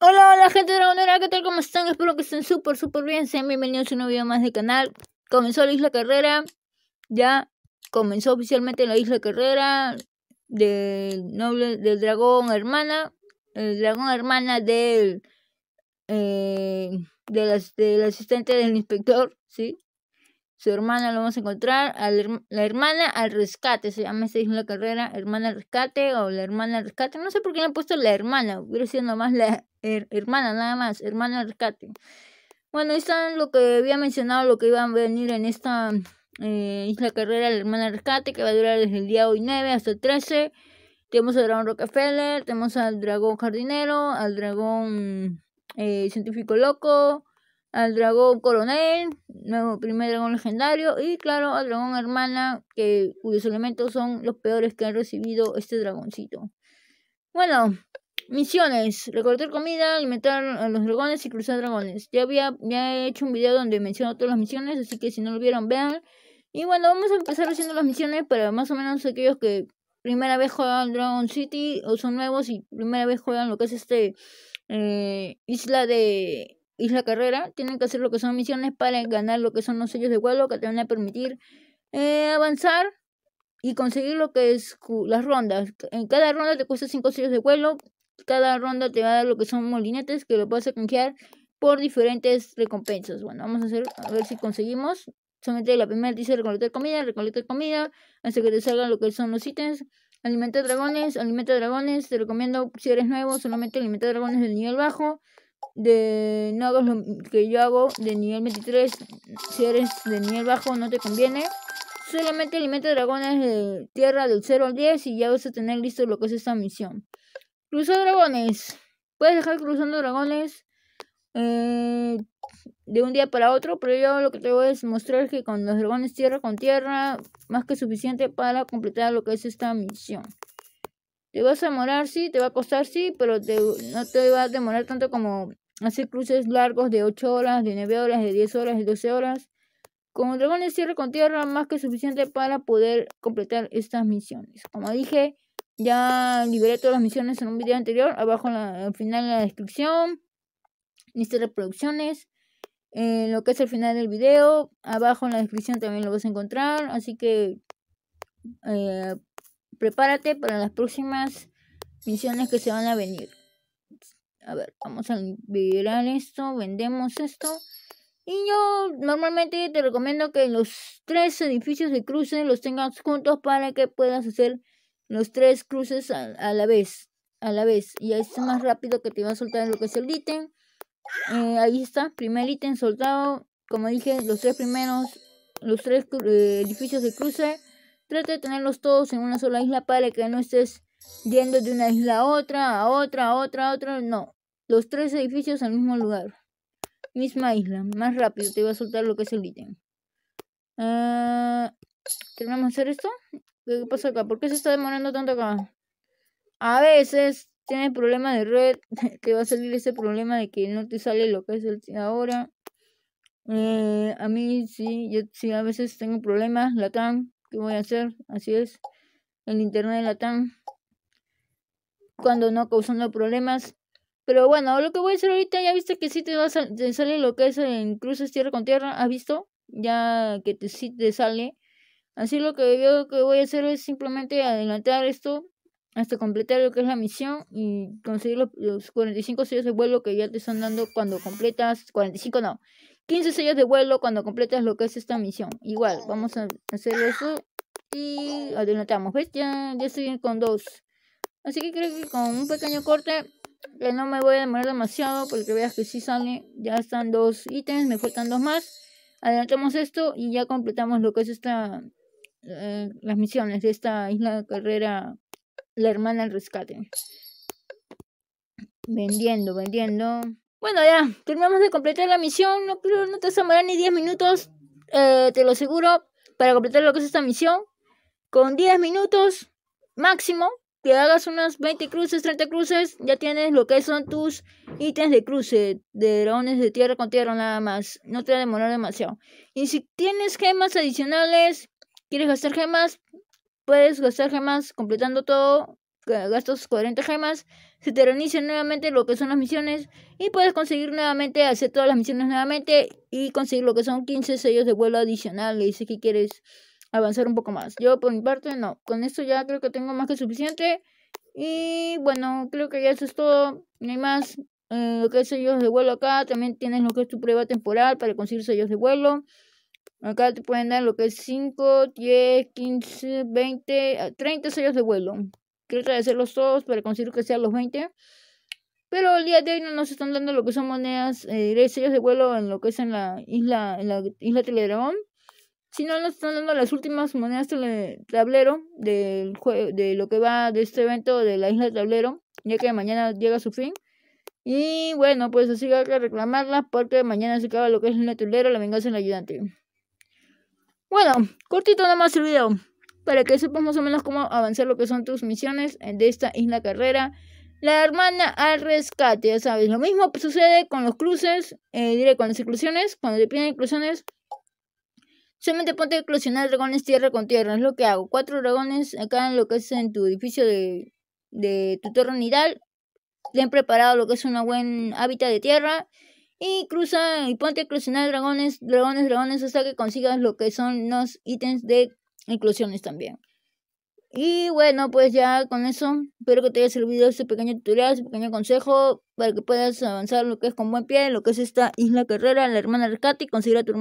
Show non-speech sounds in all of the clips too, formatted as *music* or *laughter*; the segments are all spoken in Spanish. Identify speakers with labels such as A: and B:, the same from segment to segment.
A: Hola, hola gente de Dragonera, ¿qué tal? ¿Cómo están? Espero que estén súper, súper bien. Sean bienvenidos a un nuevo video más del canal. Comenzó la Isla Carrera. Ya comenzó oficialmente la Isla Carrera del noble del dragón hermana. El dragón hermana del eh, de del asistente del inspector, ¿sí? Su hermana lo vamos a encontrar. la, hermana al rescate, se llama esa isla carrera. Hermana al rescate o la hermana al rescate. No sé por qué le han puesto la hermana. Hubiera sido nomás la, hermana nada más, hermana rescate. Bueno, están lo que había mencionado, lo que iba a venir en esta isla eh, carrera, la hermana rescate, que va a durar desde el día hoy 9 hasta el 13. Tenemos al dragón Rockefeller, tenemos al dragón jardinero, al dragón eh, científico loco, al dragón coronel, nuevo primer dragón legendario y claro al dragón hermana, que cuyos elementos son los peores que han recibido este dragoncito. Bueno, Misiones, recolectar comida, alimentar a los dragones y cruzar dragones. Ya había ya he hecho un video donde menciono todas las misiones, así que si no lo vieron, vean. Y bueno, vamos a empezar haciendo las misiones para más o menos aquellos que primera vez juegan Dragon City o son nuevos y primera vez juegan lo que es este eh, isla de isla carrera. Tienen que hacer lo que son misiones para ganar lo que son los sellos de vuelo que te van a permitir eh, avanzar y conseguir lo que es las rondas. En cada ronda te cuesta 5 sellos de vuelo cada ronda te va a dar lo que son molinetes que lo vas a canjear por diferentes recompensas. Bueno, vamos a hacer a ver si conseguimos. Solamente la primera dice recolectar comida, recolectar comida, hasta que te salgan lo que son los ítems. Alimenta dragones, alimenta dragones. Te recomiendo, si eres nuevo, solamente alimenta dragones del nivel bajo. De, no hagas lo que yo hago de nivel 23. Si eres de nivel bajo, no te conviene. Solamente alimenta dragones de tierra del 0 al 10 y ya vas a tener listo lo que es esta misión. Cruzar dragones. Puedes dejar cruzando dragones eh, de un día para otro, pero yo lo que te voy a mostrar es que con los dragones tierra con tierra, más que suficiente para completar lo que es esta misión. Te vas a demorar, sí, te va a costar, sí, pero no te va a demorar tanto como hacer cruces largos de 8 horas, de 9 horas, de 10 horas, de 12 horas. Con dragones tierra con tierra, más que suficiente para poder completar estas misiones. Como dije, ya liberé todas las misiones en un video anterior. Abajo en la, al final en la descripción. Lista de reproducciones. Eh, lo que es el final del video. Abajo en la descripción también lo vas a encontrar. Así que eh, prepárate para las próximas misiones que se van a venir. A ver, vamos a liberar esto. Vendemos esto. Y yo normalmente te recomiendo que los tres edificios de cruce los tengas juntos para que puedas hacer los tres cruces a, la vez. A la vez. Y ahí es más rápido que te va a soltar lo que es el ítem. Eh, ahí está. Primer ítem soltado. Como dije, los tres primeros. Los tres eh, edificios de cruce. Trata de tenerlos todos en una sola isla para que no estés yendo de una isla a otra, a otra, a otra, a otra. No. Los tres edificios al mismo lugar. Misma isla. Más rápido te va a soltar lo que es el ítem. Ah, ¿Tenemos que hacer esto. ¿Qué pasa acá? ¿Por qué se está demorando tanto acá? A veces tiene problemas de red. *laughs* Te va a salir ese problema de que no te sale lo que es el ahora. Eh, a mí sí, yo sí a veces tengo problemas. La tan ¿qué voy a hacer? Así es. El internet de tan Cuando no causando problemas. Pero bueno, lo que voy a hacer ahorita, ya viste que sí te, va a sale lo que es en cruces tierra con tierra. ¿Has visto? Ya que te, sí te sale Así lo que yo que voy a hacer es simplemente adelantar esto hasta completar lo que es la misión y conseguir los, 45 sellos de vuelo que ya te están dando cuando completas 45 no 15 sellos de vuelo cuando completas lo que es esta misión igual vamos a hacer eso y adelantamos ves ya ya estoy con dos así que creo que con un pequeño corte que eh, no me voy a demorar demasiado porque veas que si sí sale ya están dos ítems me faltan dos más adelantamos esto y ya completamos lo que es esta eh, las misiones de esta isla de carrera, la hermana el rescate. Vendiendo, vendiendo. Bueno, ya, terminamos de completar la misión. No no te vas a ni 10 minutos, eh, te lo aseguro, para completar lo que es esta misión. Con 10 minutos máximo, que hagas unas 20 cruces, 30 cruces, ya tienes lo que son tus ítems de cruce, de drones de tierra con tierra nada más. No te va a demorar demasiado. Y si tienes gemas adicionales, ¿Quieres gastar gemas? Puedes gastar gemas completando todo. gastas 40 gemas. Se te reinicia nuevamente lo que son las misiones. Y puedes conseguir nuevamente, hacer todas las misiones nuevamente. Y conseguir lo que son 15 sellos de vuelo adicionales. Si que quieres avanzar un poco más. Yo por mi parte no. Con esto ya creo que tengo más que suficiente. Y bueno, creo que ya eso es todo. No hay más. Eh, lo que sellos de vuelo acá. También tienes lo que es tu prueba temporal para conseguir sellos de vuelo. Acá te pueden dar lo que es 5, 10, 15, 20, 30 sellos de vuelo. Quiero traerlos todos para conseguir que sean los 20. Pero el día de hoy no nos están dando lo que son monedas, eh, sellos de vuelo en lo que es en la isla, en la isla Teledragón. Sino nos están dando las últimas monedas del tablero del juego, de lo que va de este evento de la isla tablero, ya que mañana llega su fin. Y bueno, pues así hay que reclamarlas porque mañana se acaba lo que es el tablero, la venganza del ayudante. Bueno, cortito nada más el video, para que sepas más o menos cómo avanzar lo que son tus misiones de esta isla carrera. La hermana al rescate, ya sabes. Lo mismo sucede con los cruces, eh, diré con las inclusiones. Cuando te piden inclusiones, solamente ponte a dragones tierra con tierra. Es lo que hago. Cuatro dragones acá en lo que es en tu edificio de, de tu torre nidal. Le han preparado lo que es un buen hábitat de tierra. Y cruza y ponte a inclusionar dragones, dragones, dragones hasta que consigas lo que son los ítems de inclusiones también. Y bueno, pues ya con eso, espero que te haya servido este pequeño tutorial, este pequeño consejo para que puedas avanzar lo que es con buen pie, lo que es esta isla carrera, la hermana rescate y conseguir a tu,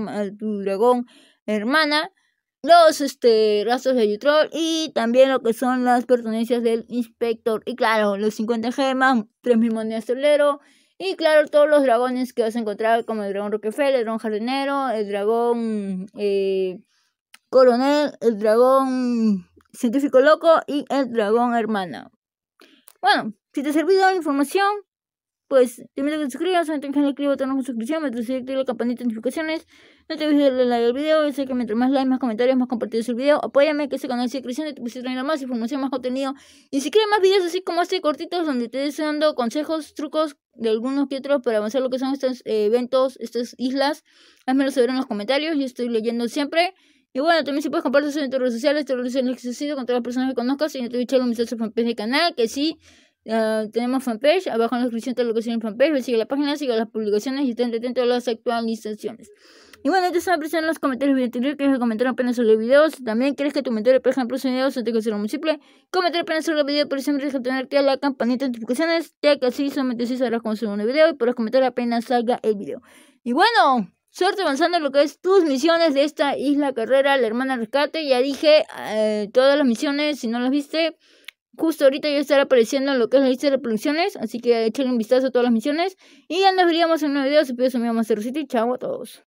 A: dragón hermana, los este, rastros de Yutrol y también lo que son las pertenencias del inspector. Y claro, los 50 gemas, 3.000 monedas de y claro, todos los dragones que vas a encontrar, como el dragón Rockefeller, el dragón jardinero, el dragón eh, coronel, el dragón científico loco y el dragón hermana. Bueno, si te ha servido la información, pues te invito a que te suscribas, a que te clic botón de suscripción, me la campanita de notificaciones, no te olvides de darle like al video, yo sé que mientras más likes, más comentarios, más compartidos el video, apóyame que este canal siga creciendo y te pusiste traer más información, más contenido, y si quieres más videos así como este cortitos donde te estoy dando consejos, trucos de algunos que otros para avanzar lo que son estos eh, eventos, estas islas, házmelo saber en los comentarios, yo estoy leyendo siempre. Y bueno, también si puedes compartir en tus redes sociales, te lo en el con todas las personas que conozcas y no te olvides de un vistazo a fanpage canal, que sí, Ah, tenemos fanpage, abajo en la descripción de la locación en fanpage, sigue la página, sigue las publicaciones y estén atentos a las actualizaciones. Y bueno, esto es los comentarios del video anterior, que comentaron apenas sobre el video. también quieres que tu comentario, por ejemplo, un video, o te considero muy simple, comentar apenas sobre el video, pero siempre deja tener que la campanita de notificaciones, ya que así solamente así sabrás cuando subo un video y podrás comentar apenas salga el video. Y bueno, suerte avanzando en lo que es tus misiones de esta isla carrera, la hermana rescate. Ya dije eh, todas las misiones, si no las viste. Justo ahorita ya estará apareciendo lo que es la lista de reproducciones, así que echenle un vistazo a todas las misiones. Y ya nos veríamos en un nuevo video. Se pido su amigo Master City. Chao a todos.